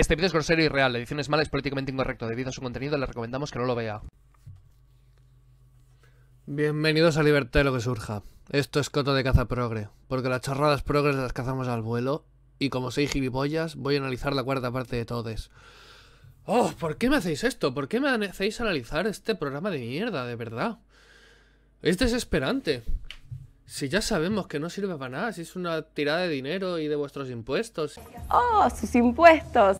Este vídeo es grosero y real, la edición es mala, es políticamente incorrecto. Debido a su contenido, le recomendamos que no lo vea. Bienvenidos a Libertad lo que surja. Esto es Coto de Caza Progre, porque las chorradas progres las cazamos al vuelo, y como soy gilipollas, voy a analizar la cuarta parte de todes. ¡Oh! ¿Por qué me hacéis esto? ¿Por qué me hacéis analizar este programa de mierda, de verdad? Este es desesperante. Si ya sabemos que no sirve para nada, si es una tirada de dinero y de vuestros impuestos. ¡Oh, sus impuestos!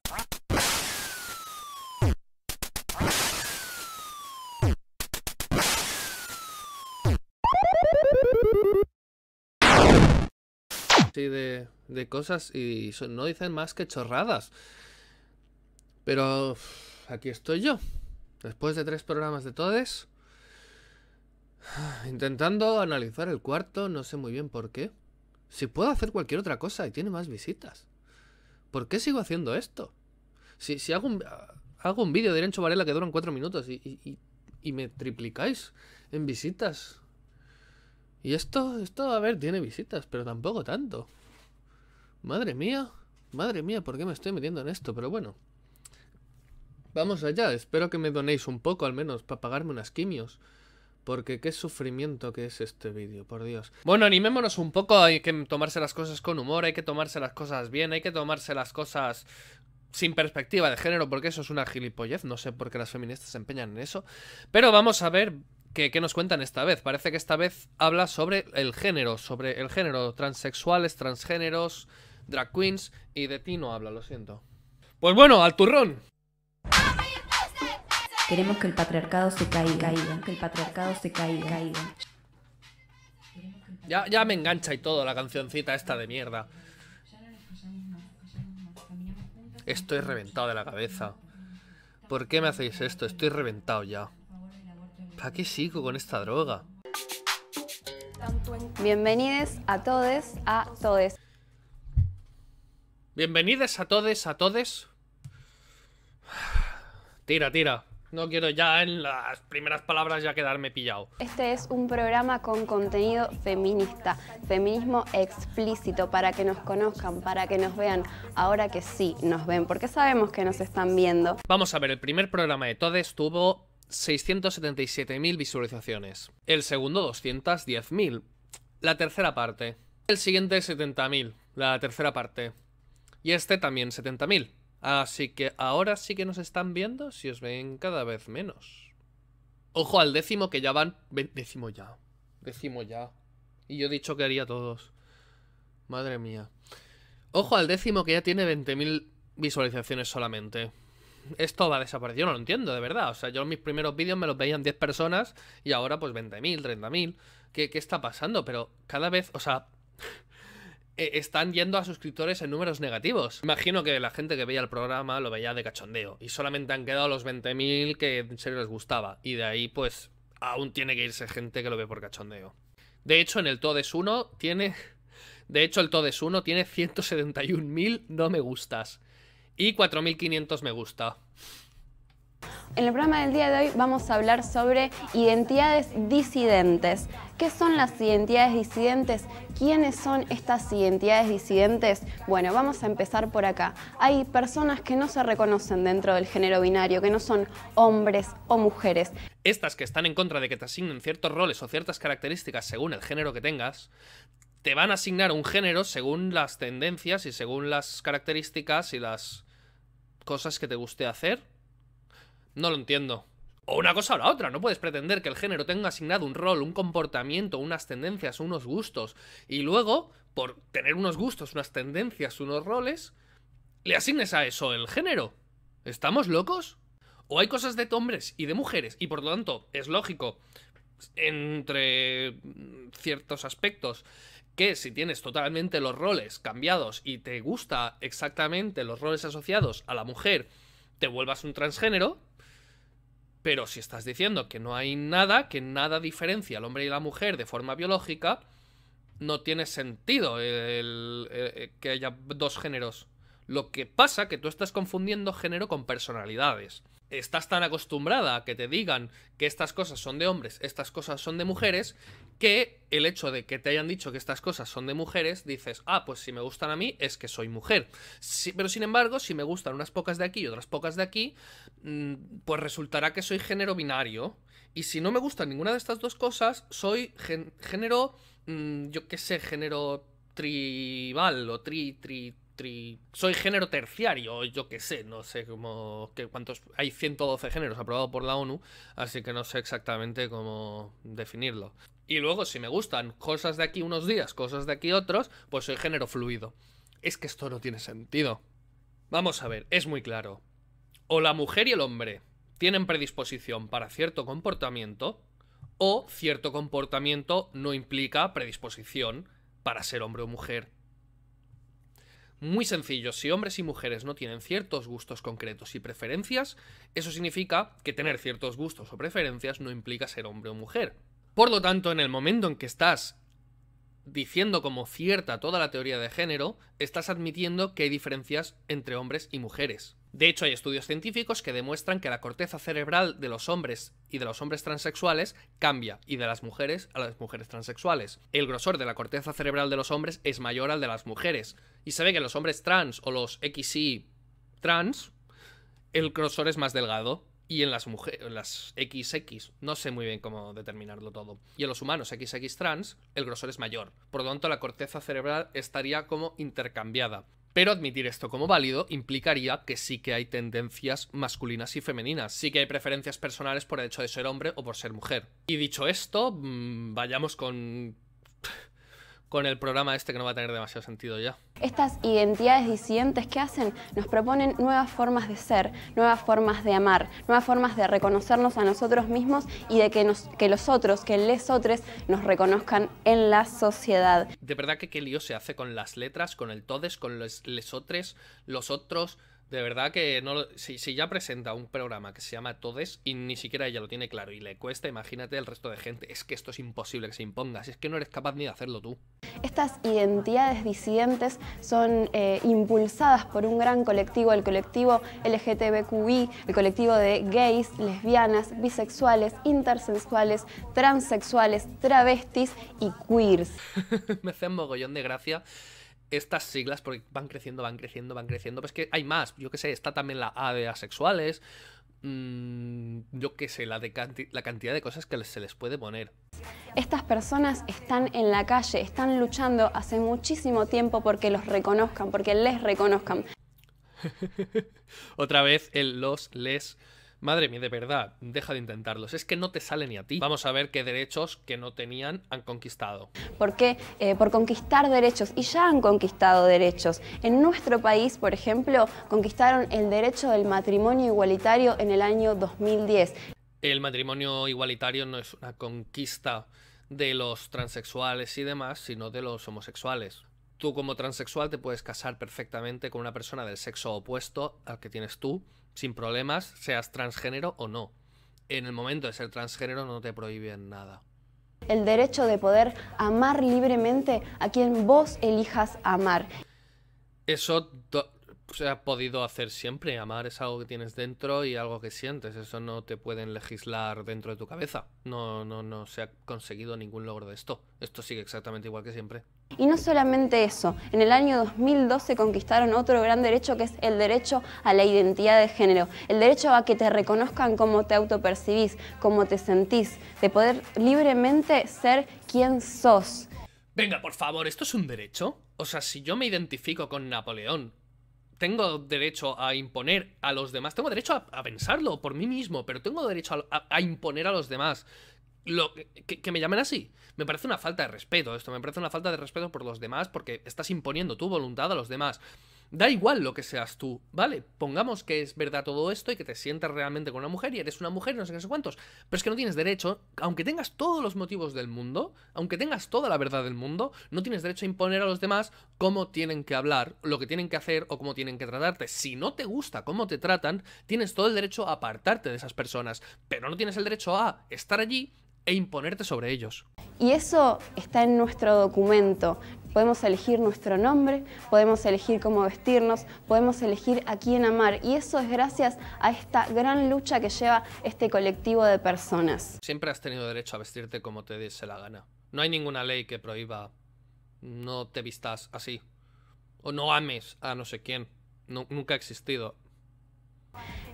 de, cosas y no dicen más que chorradas. Pero aquí estoy yo, después de tres programas de todes, intentando analizar el cuarto, no sé muy bien por qué. Si puedo hacer cualquier otra cosa y tiene más visitas. ¿Por qué sigo haciendo esto? Si, si hago un, hago un vídeo de derecho Varela que duran cuatro minutos y me triplicáis en visitas, y esto, esto, a ver, tiene visitas, pero tampoco tanto. Madre mía, madre mía, ¿por qué me estoy metiendo en esto? Pero bueno. Vamos allá, espero que me donéis un poco al menos para pagarme unas quimios. Porque qué sufrimiento que es este vídeo, por Dios. Bueno, animémonos un poco, hay que tomarse las cosas con humor, hay que tomarse las cosas bien, hay que tomarse las cosas sin perspectiva de género, porque eso es una gilipollez, no sé por qué las feministas se empeñan en eso. Pero vamos a ver ¿Qué, nos cuentan esta vez? Parece que esta vez habla sobre el género, sobre el género, transexuales, transgéneros, drag queens, y de ti no habla, lo siento. Pues bueno, al turrón. Queremos que el patriarcado se caiga, caiga que el patriarcado se caiga, caiga. Ya, ya me engancha y todo la cancioncita esta de mierda. Estoy reventado de la cabeza. ¿Por qué me hacéis esto? Estoy reventado ya. ¿A qué sigo con esta droga? Bienvenidos a todes, a todes. Bienvenidos a todes, a todes. Tira, tira. No quiero ya en las primeras palabras ya quedarme pillado. Este es un programa con contenido feminista, feminismo explícito, para que nos conozcan, para que nos vean, ahora que sí nos ven, porque sabemos que nos están viendo. Vamos a ver, el primer programa de Todes tuvo 677.000 visualizaciones. El segundo, 210.000. La tercera parte. El siguiente, 70.000. La tercera parte. Y este también, 70.000. Así que ahora sí que nos están viendo si os ven cada vez menos. Ojo al décimo que ya van... Décimo ya. Décimo ya. Y yo he dicho que haría todos. Madre mía. Ojo al décimo que ya tiene 20.000 visualizaciones solamente esto va a desaparecer. Yo no lo entiendo, de verdad. O sea, yo en mis primeros vídeos me los veían 10 personas y ahora pues 20.000, 30.000. ¿Qué, ¿Qué está pasando? Pero cada vez, o sea, e, están yendo a suscriptores en números negativos. Imagino que la gente que veía el programa lo veía de cachondeo y solamente han quedado los 20.000 que en serio les gustaba. Y de ahí pues aún tiene que irse gente que lo ve por cachondeo. De hecho, en el Todes 1 tiene... De hecho, el Todes 1 tiene 171.000 no me gustas y 4.500 me gusta. En el programa del día de hoy vamos a hablar sobre identidades disidentes. ¿Qué son las identidades disidentes? ¿Quiénes son estas identidades disidentes? Bueno, vamos a empezar por acá. Hay personas que no se reconocen dentro del género binario, que no son hombres o mujeres. Estas que están en contra de que te asignen ciertos roles o ciertas características según el género que tengas, te van a asignar un género según las tendencias y según las características y las cosas que te guste hacer? No lo entiendo. O una cosa o la otra, no puedes pretender que el género tenga asignado un rol, un comportamiento, unas tendencias, unos gustos, y luego, por tener unos gustos, unas tendencias, unos roles, le asignes a eso el género. ¿Estamos locos? O hay cosas de hombres y de mujeres, y por lo tanto, es lógico, entre ciertos aspectos, que si tienes totalmente los roles cambiados y te gusta exactamente los roles asociados a la mujer, te vuelvas un transgénero. Pero si estás diciendo que no hay nada, que nada diferencia al hombre y la mujer de forma biológica, no tiene sentido eh, eh, que haya dos géneros. Lo que pasa que tú estás confundiendo género con personalidades estás tan acostumbrada a que te digan que estas cosas son de hombres, estas cosas son de mujeres, que el hecho de que te hayan dicho que estas cosas son de mujeres, dices, ah, pues si me gustan a mí es que soy mujer. pero sin embargo, si me gustan unas pocas de aquí y otras pocas de aquí, mm, pues resultará que soy género binario. Y si no me gustan ninguna de estas dos cosas, soy género, mm, yo qué sé, género tribal o tri, tri, soy género terciario, yo qué sé, no sé cómo. Que cuántos, hay 112 géneros aprobados por la ONU, así que no sé exactamente cómo definirlo. Y luego, si me gustan cosas de aquí unos días, cosas de aquí otros, pues soy género fluido. Es que esto no tiene sentido. Vamos a ver, es muy claro. O la mujer y el hombre tienen predisposición para cierto comportamiento, o cierto comportamiento no implica predisposición para ser hombre o mujer. Muy sencillo, si hombres y mujeres no tienen ciertos gustos concretos y preferencias, eso significa que tener ciertos gustos o preferencias no implica ser hombre o mujer. Por lo tanto, en el momento en que estás diciendo como cierta toda la teoría de género, estás admitiendo que hay diferencias entre hombres y mujeres. De hecho, hay estudios científicos que demuestran que la corteza cerebral de los hombres y de los hombres transexuales cambia y de las mujeres a las mujeres transexuales. El grosor de la corteza cerebral de los hombres es mayor al de las mujeres. Y se ve que los hombres trans o los XY trans, el grosor es más delgado. Y en las mujeres, las XX, no sé muy bien cómo determinarlo todo. Y en los humanos XX trans, el grosor es mayor. Por lo tanto, la corteza cerebral estaría como intercambiada. Pero admitir esto como válido implicaría que sí que hay tendencias masculinas y femeninas, sí que hay preferencias personales por el hecho de ser hombre o por ser mujer. Y dicho esto, mm, vayamos con con el programa este que no va a tener demasiado sentido ya. Estas identidades disidentes que hacen nos proponen nuevas formas de ser, nuevas formas de amar, nuevas formas de reconocernos a nosotros mismos y de que, los otros, que les otros nos reconozcan en la sociedad. De verdad que qué lío se hace con las letras, con el todes, con los lesotres, los otros, de verdad que no si, ya presenta un programa que se llama Todes y ni siquiera ella lo tiene claro y le cuesta, imagínate el resto de gente. Es que esto es imposible que se imponga, si es que no eres capaz ni de hacerlo tú. Estas identidades disidentes son eh, impulsadas por un gran colectivo, el colectivo LGTBQI, el colectivo de gays, lesbianas, bisexuales, intersexuales, transexuales, travestis y queers. Me hacen mogollón de gracia estas siglas, porque van creciendo, van creciendo, van creciendo, pues que hay más, yo que sé, está también la A de asexuales, mm, yo que sé, la, de la cantidad de cosas que se les puede poner. Estas personas están en la calle, están luchando hace muchísimo tiempo porque los reconozcan, porque les reconozcan. Otra vez el los, les Madre mía, de verdad, deja de intentarlos. Es que no te sale ni a ti. Vamos a ver qué derechos que no tenían han conquistado. ¿Por qué? Eh, por conquistar derechos. Y ya han conquistado derechos. En nuestro país, por ejemplo, conquistaron el derecho del matrimonio igualitario en el año 2010. El matrimonio igualitario no es una conquista de los transexuales y demás, sino de los homosexuales tú como transexual te puedes casar perfectamente con una persona del sexo opuesto al que tienes tú, sin problemas, seas transgénero o no. En el momento de ser transgénero no te prohíben nada. El derecho de poder amar libremente a quien vos elijas amar. Eso se ha podido hacer siempre. Amar es algo que tienes dentro y algo que sientes. Eso no te pueden legislar dentro de tu cabeza. No, no, no se ha conseguido ningún logro de esto. Esto sigue exactamente igual que siempre. Y no solamente eso, en el año 2012 conquistaron otro gran derecho que es el derecho a la identidad de género, el derecho a que te reconozcan cómo te autopercibís, cómo te sentís, de poder libremente ser quien sos. Venga, por favor, ¿esto es un derecho? O sea, si yo me identifico con Napoleón, tengo derecho a imponer a los demás, tengo derecho a, pensarlo por mí mismo, pero tengo derecho a imponer a los demás lo, que, que, me llamen así. Me parece una falta de respeto esto, me parece una falta de respeto por los demás porque estás imponiendo tu voluntad a los demás. Da igual lo que seas tú, ¿vale? Pongamos que es verdad todo esto y que te sientas realmente con una mujer y eres una mujer y no sé qué sé cuántos. Pero es que no tienes derecho, aunque tengas todos los motivos del mundo, aunque tengas toda la verdad del mundo, no tienes derecho a imponer a los demás cómo tienen que hablar, lo que tienen que hacer o cómo tienen que tratarte. Si no te gusta cómo te tratan, tienes todo el derecho a apartarte de esas personas, pero no tienes el derecho a estar allí e imponerte sobre ellos. Y eso está en nuestro documento. Podemos elegir nuestro nombre, podemos elegir cómo vestirnos, podemos elegir a quién amar y eso es gracias a esta gran lucha que lleva este colectivo de personas. Siempre has tenido derecho a vestirte como te dice la gana. No hay ninguna ley que prohíba no te vistas así o no ames a no sé quién. nunca ha existido.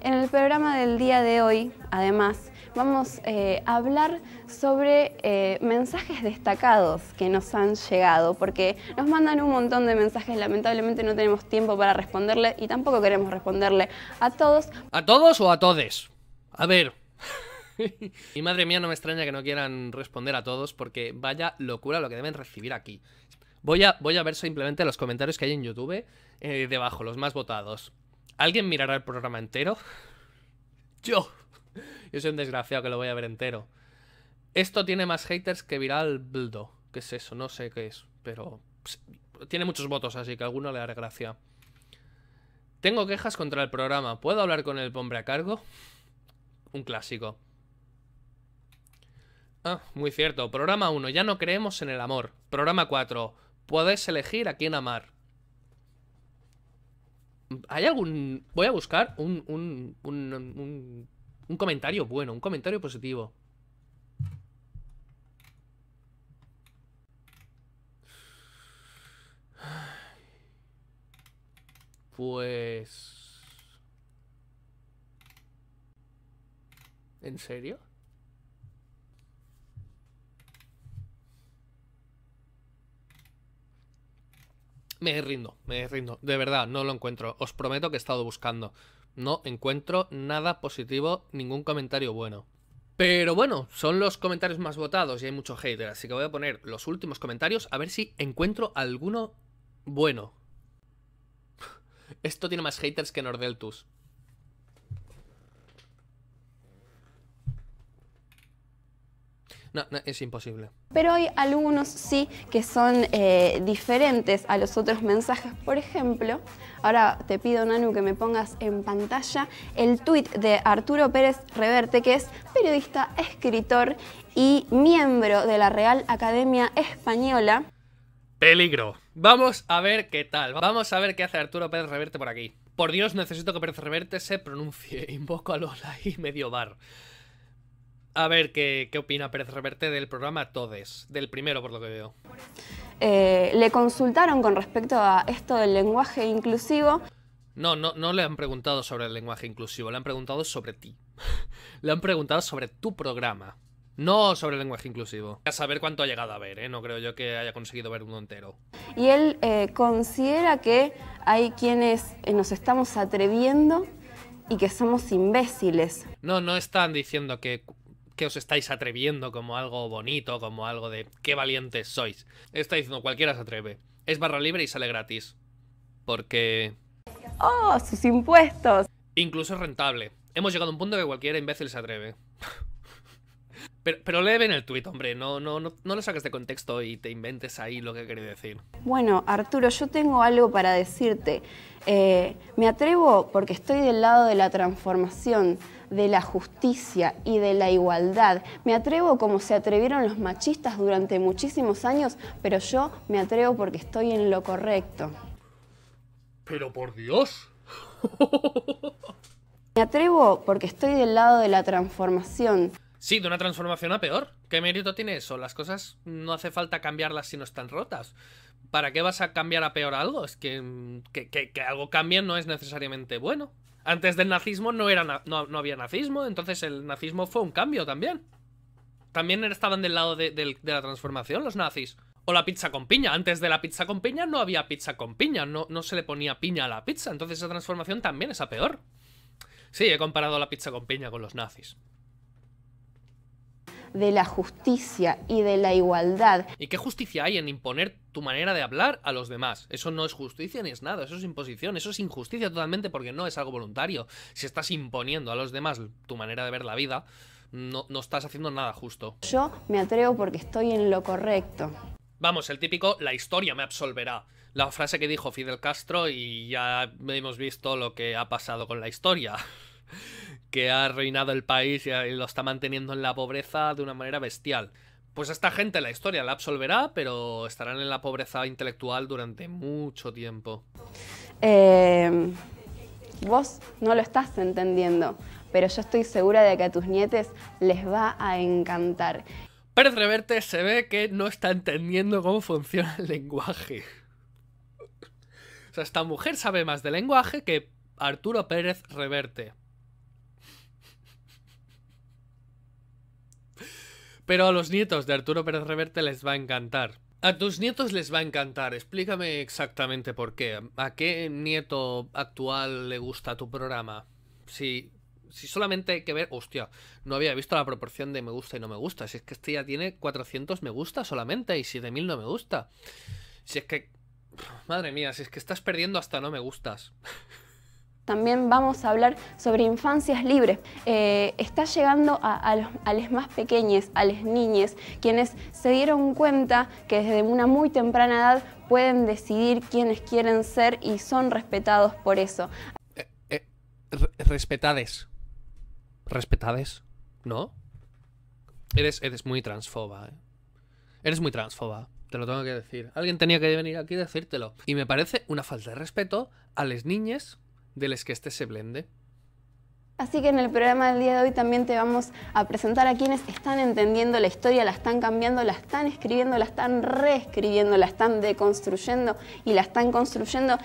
En el programa del día de hoy, además, vamos a eh, hablar sobre eh, mensajes destacados que nos han llegado, porque nos mandan un montón de mensajes, lamentablemente no tenemos tiempo para responderle y tampoco queremos responderle a todos. ¿A todos o a todes? A ver. y madre mía, no me extraña que no quieran responder a todos, porque vaya locura lo que deben recibir aquí. Voy a, voy a ver simplemente los comentarios que hay en YouTube eh, debajo, los más votados. ¿Alguien mirará el programa entero? Yo. Yo soy un desgraciado que lo voy a ver entero. Esto tiene más haters que Viral Bldo. ¿Qué es eso? No sé qué es, pero tiene muchos votos, así que a alguno le hará gracia. Tengo quejas contra el programa. ¿Puedo hablar con el hombre a cargo? Un clásico. Ah, muy cierto. Programa 1. Ya no creemos en el amor. Programa 4. Puedes elegir a quién amar. ¿Hay algún...? Voy a buscar un, un, un, un, un comentario bueno, un comentario positivo. Pues... ¿En serio? Me rindo, me rindo. De verdad, no lo encuentro. Os prometo que he estado buscando. No encuentro nada positivo, ningún comentario bueno. Pero bueno, son los comentarios más votados y hay mucho haters así que voy a poner los últimos comentarios a ver si encuentro alguno bueno. Esto tiene más haters que Nordeltus. No, es imposible. Pero hay algunos sí que son eh, diferentes a los otros mensajes. Por ejemplo, ahora te pido, Nanu, que me pongas en pantalla el tuit de Arturo Pérez Reverte, que es periodista, escritor y miembro de la Real Academia Española. Peligro. Vamos a ver qué tal. Vamos a ver qué hace Arturo Pérez Reverte por aquí. Por Dios, necesito que Pérez Reverte se pronuncie. Invoco a Lola y medio bar. A ver, ¿qué, opina Pérez Reverte del programa Todes? Del primero, por lo que veo. Eh, le consultaron con respecto a esto del lenguaje inclusivo. No, no, no le han preguntado sobre el lenguaje inclusivo, le han preguntado sobre ti. le han preguntado sobre tu programa. No sobre el lenguaje inclusivo. A saber cuánto ha llegado a ver, ¿eh? no creo yo que haya conseguido ver uno entero. Y él eh, considera que hay quienes nos estamos atreviendo y que somos imbéciles. No, no están diciendo que que os estáis atreviendo como algo bonito, como algo de qué valientes sois. Está diciendo cualquiera se atreve. Es barra libre y sale gratis. Porque... ¡Oh, sus impuestos! Incluso es rentable. Hemos llegado a un punto que cualquiera imbécil se atreve. Pero, pero lee bien el tuit, hombre, no, no, no, lo saques de contexto y te inventes ahí lo que quiere decir. Bueno, Arturo, yo tengo algo para decirte. Eh, me atrevo porque estoy del lado de la transformación, de la justicia y de la igualdad. Me atrevo como se atrevieron los machistas durante muchísimos años, pero yo me atrevo porque estoy en lo correcto. Pero por Dios. me atrevo porque estoy del lado de la transformación. Sí, de una transformación a peor. ¿Qué mérito tiene eso? Las cosas no hace falta cambiarlas si no están rotas. ¿Para qué vas a cambiar a peor algo? Es que mm, que, que, algo cambia no es necesariamente bueno. Antes del nazismo no, era no, había nazismo, entonces el nazismo fue un cambio también. También estaban del lado de, la transformación los nazis. O la pizza con piña. Antes de la pizza con piña no había pizza con piña, no, no se le ponía piña a la pizza, entonces esa transformación también es a peor. Sí, he comparado la pizza con piña con los nazis de la justicia y de la igualdad. ¿Y qué justicia hay en imponer tu manera de hablar a los demás? Eso no es justicia ni es nada, eso es imposición, eso es injusticia totalmente porque no es algo voluntario. Si estás imponiendo a los demás tu manera de ver la vida, no, no estás haciendo nada justo. Yo me atrevo porque estoy en lo correcto. Vamos, el típico, la historia me absolverá. La frase que dijo Fidel Castro y ya hemos visto lo que ha pasado con la historia que ha arruinado el país eh, y lo está manteniendo en la pobreza de una manera bestial. Pues esta gente la historia la absolverá, pero estarán en la pobreza intelectual durante mucho tiempo. Em, vos no lo estás entendiendo, pero yo estoy segura de que a tus nietes les va a encantar. Pérez Reverte se ve que no está entendiendo cómo funciona el lenguaje. O sea, esta mujer sabe más de lenguaje que Arturo Pérez Reverte. Pero a los nietos de Arturo Pérez Reverte les va a encantar. A tus nietos les va a encantar. Explícame exactamente por qué. ¿A qué nieto actual le gusta tu programa? Si, si solamente hay que ver... Hostia, no había visto la proporción de me gusta y no me gusta. Si es que este ya tiene 400 me gusta solamente y 7000 no me gusta. Si es que... Madre mía, si es que estás perdiendo hasta no me gustas. También vamos a hablar sobre infancias libres. Eh, está llegando a, las los, más pequeños, a las niñas, quienes se dieron cuenta que desde una muy temprana edad pueden decidir quiénes quieren ser y son respetados por eso. Eh, eh, respetades. Respetades, ¿no? Eres, eres muy transfoba, Eres muy transfoba te lo tengo que decir. Alguien tenía que venir aquí a decírtelo. Y me parece una falta de respeto a las niñas de los que este se blende. Así que en el programa del día de hoy también te vamos a presentar a quienes están entendiendo la historia, la están cambiando, la están escribiendo, la están reescribiendo, la están deconstruyendo y la están construyendo.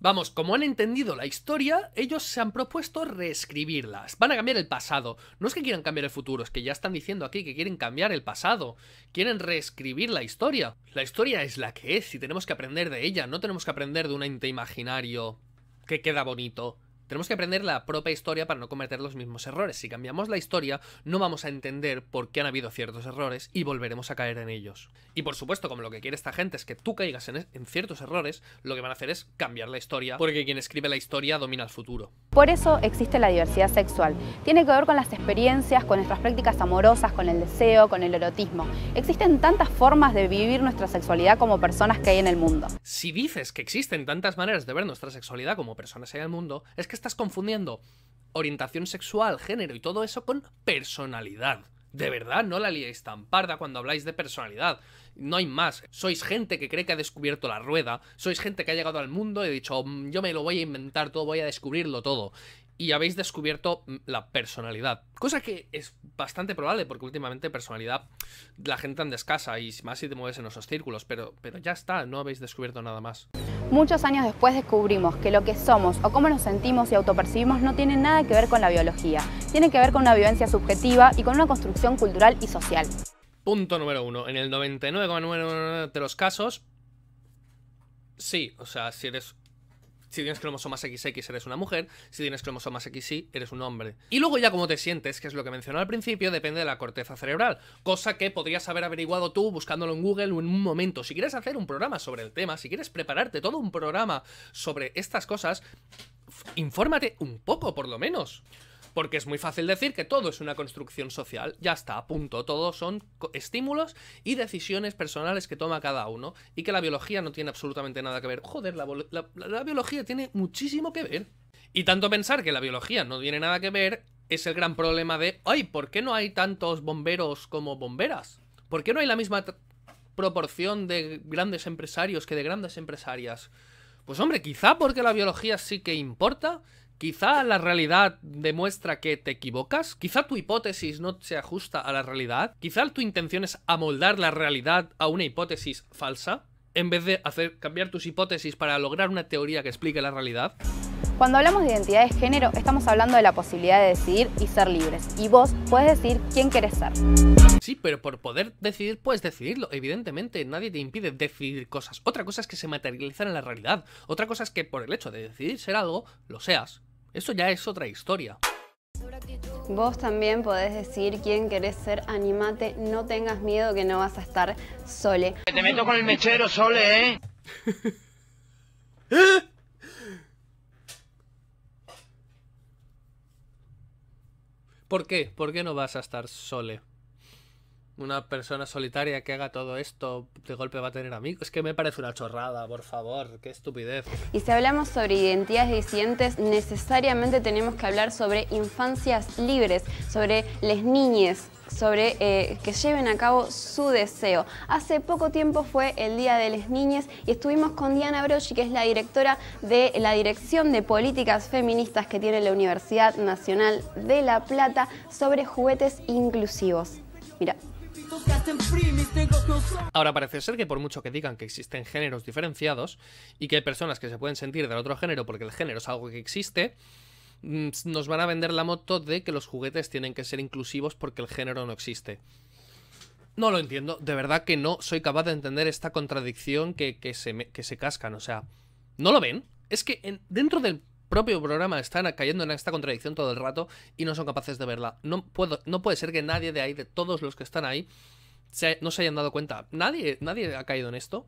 Vamos, como han entendido la historia, ellos se han propuesto reescribirlas. Van a cambiar el pasado. No es que quieran cambiar el futuro, es que ya están diciendo aquí que quieren cambiar el pasado. Quieren reescribir la historia. La historia es la que es y tenemos que aprender de ella, no tenemos que aprender de un ente imaginario que queda bonito. Tenemos que aprender la propia historia para no cometer los mismos errores. Si cambiamos la historia, no vamos a entender por qué han habido ciertos errores y volveremos a caer en ellos. Y por supuesto, como lo que quiere esta gente es que tú caigas en, ciertos errores, lo que van a hacer es cambiar la historia, porque quien escribe la historia domina el futuro. Por eso existe la diversidad sexual. Tiene que ver con las experiencias, con nuestras prácticas amorosas, con el deseo, con el erotismo. Existen tantas formas de vivir nuestra sexualidad como personas que hay en el mundo. Si dices que existen tantas maneras de ver nuestra sexualidad como personas que hay en el mundo, es que estás confundiendo orientación sexual, género y todo eso con personalidad. De verdad, no la liéis tan parda cuando habláis de personalidad. No hay más. Sois gente que cree que ha descubierto la rueda. Sois gente que ha llegado al mundo y ha dicho, mm, yo me lo voy a inventar todo, voy a descubrirlo todo y habéis descubierto mm, la personalidad. Cosa que es bastante probable, porque últimamente personalidad la gente anda escasa y más si te mueves en esos círculos, pero, pero ya está, no habéis descubierto nada más. Muchos años después descubrimos que lo que somos o cómo nos sentimos y autopercibimos no tiene nada que ver con la biología, tiene que ver con una vivencia subjetiva y con una construcción cultural y social. Punto número uno. En el 99,9% de los casos, sí, o sea, si eres si tienes cromosomas XX eres una mujer, si tienes cromosomas XY eres un hombre. Y luego ya como te sientes, que es lo que mencionó al principio, depende de la corteza cerebral, cosa que podrías haber averiguado tú buscándolo en Google en un momento. Si quieres hacer un programa sobre el tema, si quieres prepararte todo un programa sobre estas cosas, infórmate un poco por lo menos. Porque es muy fácil decir que todo es una construcción social, ya está, a punto, todos son estímulos y decisiones personales que toma cada uno y que la biología no tiene absolutamente nada que ver. Joder, la, la biología tiene muchísimo que ver. Y tanto pensar que la biología no tiene nada que ver es el gran problema de, ay, ¿por qué no hay tantos bomberos como bomberas? ¿Por qué no hay la misma proporción de grandes empresarios que de grandes empresarias? Pues hombre, quizá porque la biología sí que importa, Quizá la realidad demuestra que te equivocas, quizá tu hipótesis no se ajusta a la realidad, quizá tu intención es amoldar la realidad a una hipótesis falsa, en vez de hacer cambiar tus hipótesis para lograr una teoría que explique la realidad. Cuando hablamos de identidad de género, estamos hablando de la posibilidad de decidir y ser libres. Y vos puedes decidir quién quieres ser. Sí, pero por poder decidir, puedes decidirlo. Evidentemente, nadie te impide decidir cosas. Otra cosa es que se materializan en la realidad. Otra cosa es que por el hecho de decidir ser algo, lo seas. Eso ya es otra historia. Vos también podés decir quién querés ser, animate, no tengas miedo que no vas a estar sole. Te meto con el mechero, sole, ¿eh? ¿Eh? ¿Por qué? ¿Por qué no vas a estar sole? una persona solitaria que haga todo esto de golpe va a tener amigos. Es que me parece una chorrada, por favor, qué estupidez. Y si hablamos sobre identidades disidentes, necesariamente tenemos que hablar sobre infancias libres, sobre les niñes sobre eh, que lleven a cabo su deseo. Hace poco tiempo fue el Día de las Niñas y estuvimos con Diana Broggi, que es la directora de la Dirección de Políticas Feministas que tiene la Universidad Nacional de La Plata, sobre juguetes inclusivos. Mira. Ahora parece ser que por mucho que digan que existen géneros diferenciados y que hay personas que se pueden sentir del otro género porque el género es algo que existe, mm, nos van a vender la moto de que los juguetes tienen que ser inclusivos porque el género no existe. No lo entiendo, de verdad que no soy capaz de entender esta contradicción que, se, que se cascan, o sea, ¿no lo ven? Es que dentro del propio programa están cayendo en esta contradicción todo el rato y no son capaces de verla. No, puedo, no puede ser que nadie de ahí, de todos los que están ahí, no se hayan dado cuenta. Nadie, nadie ha caído en esto.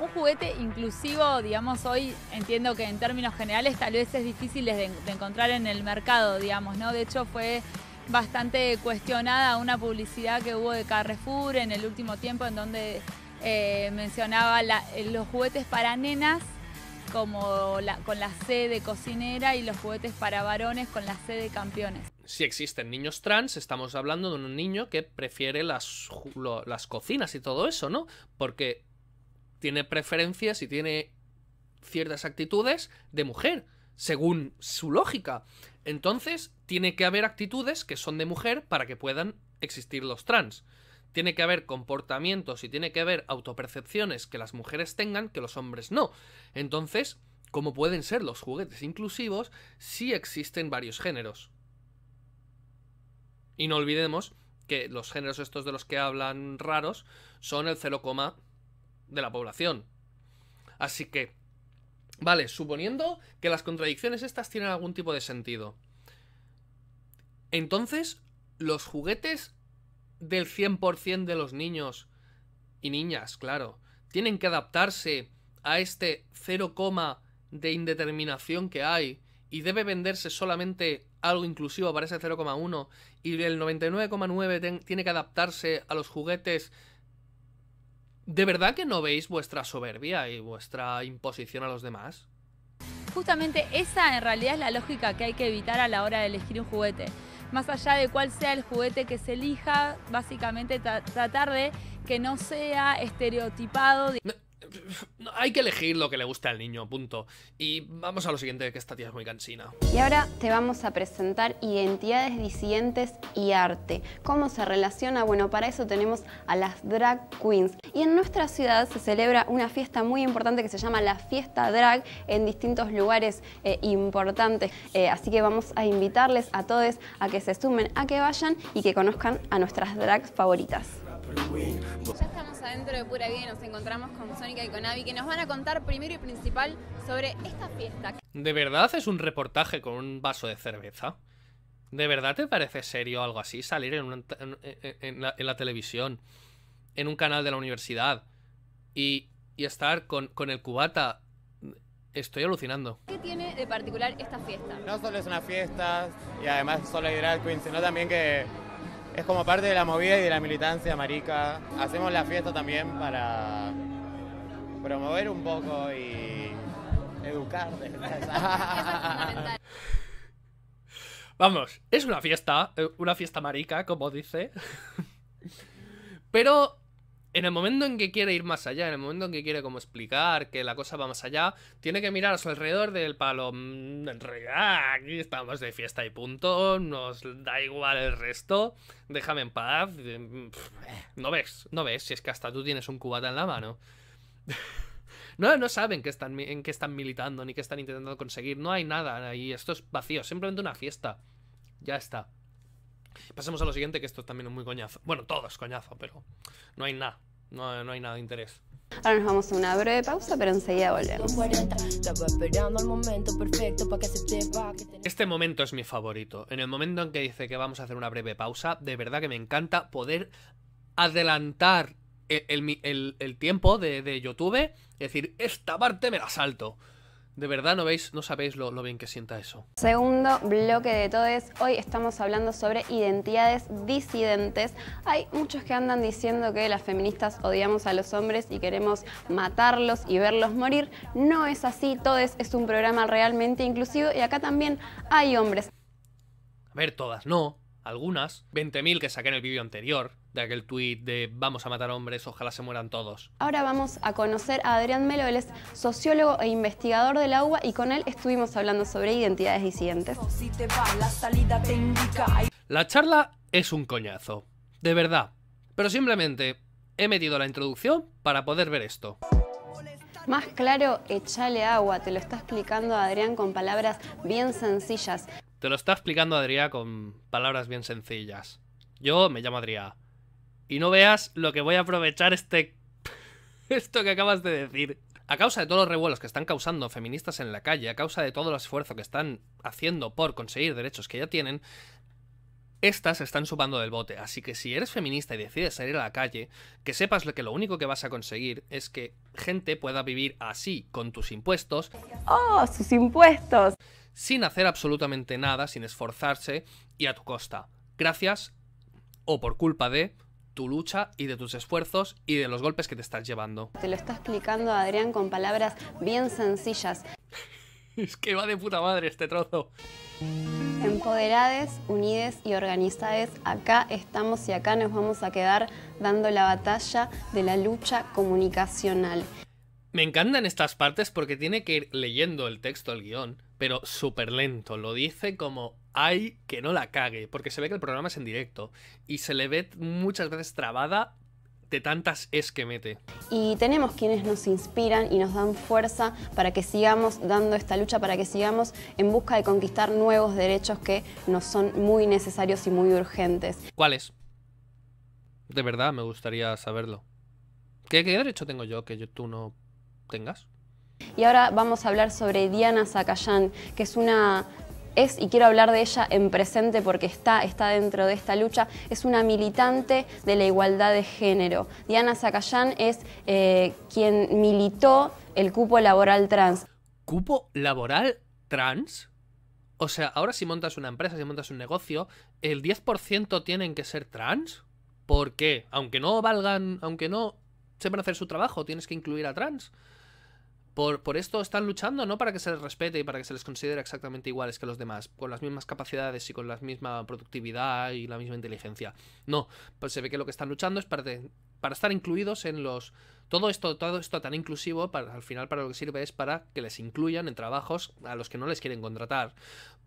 Un juguete inclusivo, digamos, hoy entiendo que en términos generales tal vez es difícil de, encontrar en el mercado, digamos, ¿no? De hecho fue bastante cuestionada una publicidad que hubo de Carrefour en el último tiempo en donde eh, mencionaba los juguetes para nenas como con la C de cocinera y los juguetes para varones con la C de campeones. Si existen niños trans, estamos hablando de un niño que prefiere las, las cocinas y todo eso, ¿no? Porque tiene preferencias y tiene ciertas actitudes de mujer, según su lógica. Entonces, tiene que haber actitudes que son de mujer para que puedan existir los trans tiene que haber comportamientos y tiene que haber autopercepciones que las mujeres tengan que los hombres no. Entonces, cómo pueden ser los juguetes inclusivos, Si existen varios géneros. Y no olvidemos que los géneros estos de los que hablan raros son el 0, de la población. Así que, vale, suponiendo que las contradicciones estas tienen algún tipo de sentido. Entonces, los juguetes del 100% de los niños y niñas, claro, tienen que adaptarse a este 0, de indeterminación que hay y debe venderse solamente algo inclusivo para ese 0,1 y el 99,9 tiene que adaptarse a los juguetes. ¿De verdad que no veis vuestra soberbia y vuestra imposición a los demás? Justamente esa en realidad es la lógica que hay que evitar a la hora de elegir un juguete más allá de cuál sea el juguete que se elija, básicamente tratar de que no sea estereotipado hay que elegir lo que le gusta al niño, punto. Y vamos a lo siguiente, que esta tía es muy cansina. Y ahora te vamos a presentar identidades disidentes y arte. ¿Cómo se relaciona? Bueno, para eso tenemos a las drag queens. Y en nuestra ciudad se celebra una fiesta muy importante que se llama la fiesta drag en distintos lugares eh, importantes. Eh, así que vamos a invitarles a todos a que se sumen, a que vayan y que conozcan a nuestras drags favoritas. Ya estamos adentro de Pura Vida y nos encontramos con Sónica y con Avi que nos van a contar primero y principal sobre esta fiesta. ¿De verdad es un reportaje con un vaso de cerveza? ¿De verdad te parece serio algo así? Salir en, la, televisión, en un canal de la universidad y, estar con, el cubata Estoy alucinando. ¿Qué tiene de particular esta fiesta? No solo es una fiesta y además solo hay drag Queen sino también que como parte de la movida y de la militancia marica. Hacemos la fiesta también para promover un poco y educar. Vamos, es una fiesta, eh, una fiesta marica, como dice. Pero en el momento en que quiere ir más allá, en el momento en que quiere como explicar que la cosa va más allá, tiene que mirar a su alrededor del palo. Mm, en realidad, aquí estamos de fiesta y punto, nos da igual el resto, déjame en paz. Mm, no ves, no ves, si es que hasta tú tienes un cubata en la mano. No, no saben están, en qué están militando ni qué están intentando conseguir, no hay nada ahí, esto es vacío, simplemente una fiesta. Ya está. Pasemos a lo siguiente, que esto también es muy coñazo. Bueno, todo es coñazo, pero no hay nada. No, hay nada de interés. Ahora nos vamos a una breve pausa, pero enseguida volvemos. Este momento es mi favorito. En el momento en que dice que vamos a hacer una breve pausa, de verdad que me encanta poder adelantar el, tiempo de, de YouTube. Es decir, esta parte me la salto. De verdad no veis, no sabéis lo, lo bien que sienta eso. Segundo bloque de Todes. Hoy estamos hablando sobre identidades disidentes. Hay muchos que andan diciendo que las feministas odiamos a los hombres y queremos matarlos y verlos morir. No es así. Todes es un programa realmente inclusivo y acá también hay hombres. A ver, todas no, algunas. 20.000 que saqué en el vídeo anterior de aquel tuit de vamos a matar hombres, ojalá se mueran todos. Ahora vamos a conocer a Adrián Melo, él es sociólogo e investigador del agua, y con él estuvimos hablando sobre identidades disidentes. La charla es un coñazo, de verdad, pero simplemente he metido la introducción para poder ver esto. Más claro, échale agua, te lo está explicando Adrián con palabras bien sencillas. Te lo está explicando Adrián con palabras bien sencillas. Yo me llamo Adrián. Y no veas lo que voy a aprovechar este... esto que acabas de decir. A causa de todos los revuelos que están causando feministas en la calle, a causa de todo el esfuerzo que están haciendo por conseguir derechos que ya tienen, estas están subando del bote, así que si eres feminista y decides salir a la calle, que sepas que lo único que vas a conseguir es que gente pueda vivir así con tus impuestos. ¡Oh, sus impuestos! Sin hacer absolutamente nada, sin esforzarse y a tu costa. Gracias o por culpa de tu lucha y de tus esfuerzos y de los golpes que te estás llevando. Te lo está explicando Adrián con palabras bien sencillas. es que va de puta madre este trozo. Empoderades, unides y organizades, acá estamos y acá nos vamos a quedar dando la batalla de la lucha comunicacional. Me encantan estas partes porque tiene que ir leyendo el texto, el guión, pero súper lento. Lo dice como hay que no la cague, porque se ve que el programa es en directo y se le ve muchas veces trabada de tantas es que mete. Y tenemos quienes nos inspiran y nos dan fuerza para que sigamos dando esta lucha, para que sigamos en busca de conquistar nuevos derechos que nos son muy necesarios y muy urgentes. ¿Cuáles? De verdad me gustaría saberlo. ¿Qué, derecho tengo yo que tú no tengas? Y ahora vamos a hablar sobre Diana Zacayán, que es una es, y quiero hablar de ella en presente porque está, está dentro de esta lucha, es una militante de la igualdad de género. Diana Zacayán es eh, quien militó el cupo laboral trans. ¿Cupo laboral trans? O sea, ahora si montas una empresa, si montas un negocio, ¿el 10% tienen que ser trans? ¿Por qué? Aunque no valgan, aunque no sepan hacer su trabajo, tienes que incluir a trans. Por, esto están luchando, no para que se les respete y para que se les considere exactamente iguales que los demás, con las mismas capacidades y con la misma productividad y la misma inteligencia. No, pues se ve que lo que están luchando es para, estar incluidos en los... Todo esto, todo esto tan inclusivo, para, al final para lo que sirve es para que les incluyan en trabajos a los que no les quieren contratar,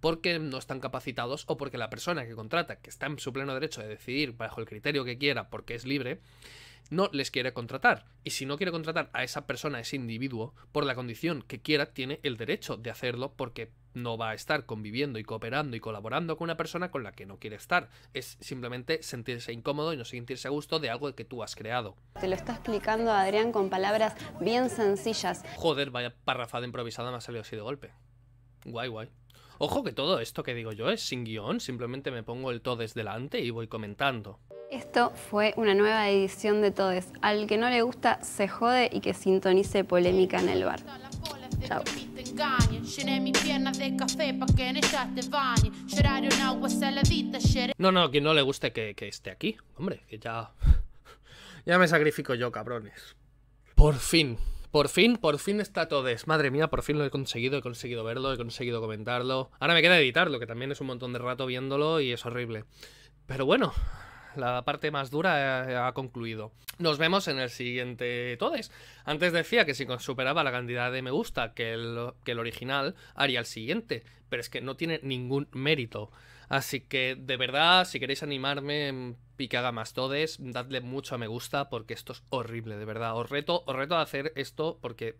porque no están capacitados o porque la persona que contrata, que está en su pleno derecho de decidir bajo el criterio que quiera, porque es libre, no les quiere contratar. Y si no quiere contratar a esa persona, a ese individuo, por la condición que quiera, tiene el derecho de hacerlo porque no va a estar conviviendo y cooperando y colaborando con una persona con la que no quiere estar. Es simplemente sentirse incómodo y no sentirse a gusto de algo que tú has creado. Te lo está explicando Adrián con palabras bien sencillas. Joder, vaya parrafada improvisada me ha salido así de golpe. Guay, guay. Ojo que todo esto que digo yo es sin guión, simplemente me pongo el desde delante y voy comentando. Esto fue una nueva edición de Todes. Al que no le gusta, se jode y que sintonice polémica en el bar. Chao. No, no, que no le guste que, que esté aquí. Hombre, que ya. Ya me sacrifico yo, cabrones. Por fin. Por fin, por fin está Todes. Madre mía, por fin lo he conseguido, he conseguido verlo, he conseguido comentarlo. Ahora me queda editarlo, que también es un montón de rato viéndolo y es horrible. Pero bueno, la parte más dura eh, ha concluido. Nos vemos en el siguiente Todes. Antes decía que si superaba la cantidad de me gusta que el, que el original, haría el siguiente, pero es que no tiene ningún mérito. Así que, de verdad, si queréis animarme mm, y que haga más todes, dadle mucho a me gusta porque esto es horrible, de verdad. Os reto, os reto a hacer esto porque...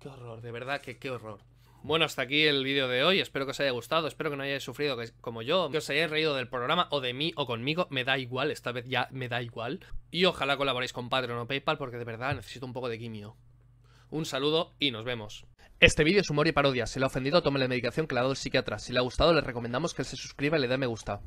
¡Qué horror! De verdad que qué horror. Bueno, hasta aquí el vídeo de hoy. Espero que os haya gustado, espero que no hayáis sufrido como yo, que os hayáis reído del programa o de mí o conmigo. Me da igual, esta vez ya me da igual. Y ojalá colaboréis con Patreon o PayPal porque de verdad necesito un poco de quimio. Un saludo y nos vemos. Este vídeo es humor y parodia. Si le ha ofendido, tome la medicación que le ha dado el psiquiatra. Si le ha gustado, le recomendamos que se suscriba y le dé me gusta.